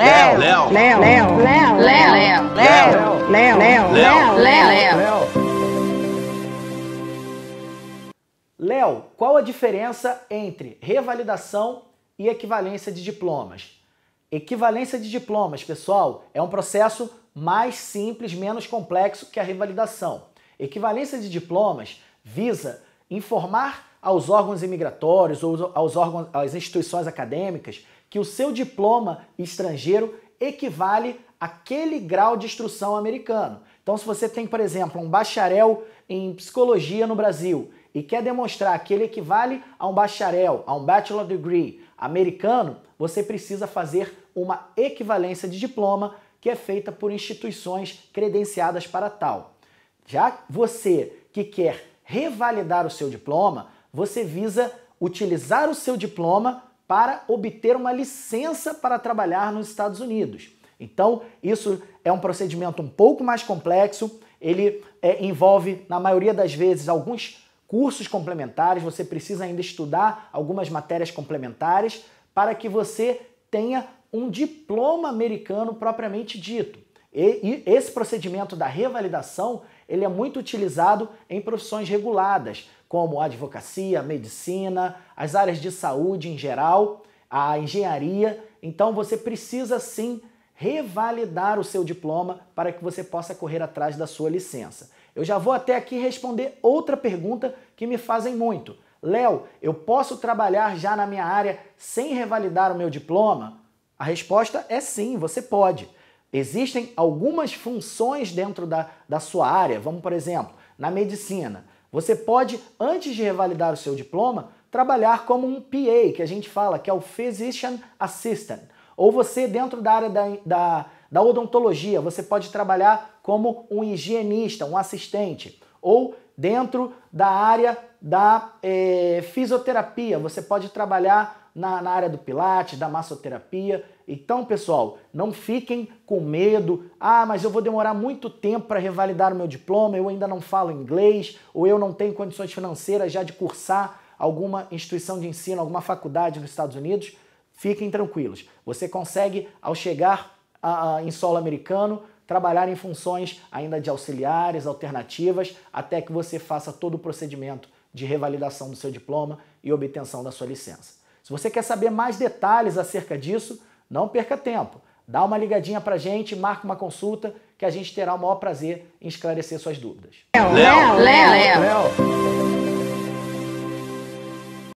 Léo, Léo, Léo, Léo, Léo, Léo, Léo, Léo, Léo, Léo, Léo, Léo, qual a diferença entre revalidação e equivalência de diplomas? Equivalência de diplomas, pessoal, é um processo mais simples, menos complexo que a revalidação. Equivalência de diplomas visa informar aos órgãos imigratórios ou aos órgãos, às instituições acadêmicas que o seu diploma estrangeiro equivale àquele grau de instrução americano. Então, se você tem, por exemplo, um bacharel em psicologia no Brasil e quer demonstrar que ele equivale a um bacharel, a um bachelor degree americano, você precisa fazer uma equivalência de diploma que é feita por instituições credenciadas para tal. Já você que quer revalidar o seu diploma, você visa utilizar o seu diploma para obter uma licença para trabalhar nos Estados Unidos. Então, isso é um procedimento um pouco mais complexo, ele é, envolve, na maioria das vezes, alguns cursos complementares, você precisa ainda estudar algumas matérias complementares para que você tenha um diploma americano propriamente dito. E, e esse procedimento da revalidação ele é muito utilizado em profissões reguladas, como advocacia, medicina, as áreas de saúde em geral, a engenharia. Então você precisa sim revalidar o seu diploma para que você possa correr atrás da sua licença. Eu já vou até aqui responder outra pergunta que me fazem muito. Léo, eu posso trabalhar já na minha área sem revalidar o meu diploma? A resposta é sim, você pode. Existem algumas funções dentro da, da sua área. Vamos, por exemplo, na medicina. Você pode, antes de revalidar o seu diploma, trabalhar como um PA, que a gente fala que é o Physician Assistant. Ou você, dentro da área da, da, da odontologia, você pode trabalhar como um higienista, um assistente. Ou Dentro da área da é, fisioterapia, você pode trabalhar na, na área do pilates, da massoterapia. Então, pessoal, não fiquem com medo. Ah, mas eu vou demorar muito tempo para revalidar o meu diploma, eu ainda não falo inglês, ou eu não tenho condições financeiras já de cursar alguma instituição de ensino, alguma faculdade nos Estados Unidos. Fiquem tranquilos. Você consegue, ao chegar a, a, em solo americano, trabalhar em funções ainda de auxiliares, alternativas, até que você faça todo o procedimento de revalidação do seu diploma e obtenção da sua licença. Se você quer saber mais detalhes acerca disso, não perca tempo. Dá uma ligadinha pra gente, marca uma consulta que a gente terá o maior prazer em esclarecer suas dúvidas. Léo, Léo, Léo. Léo.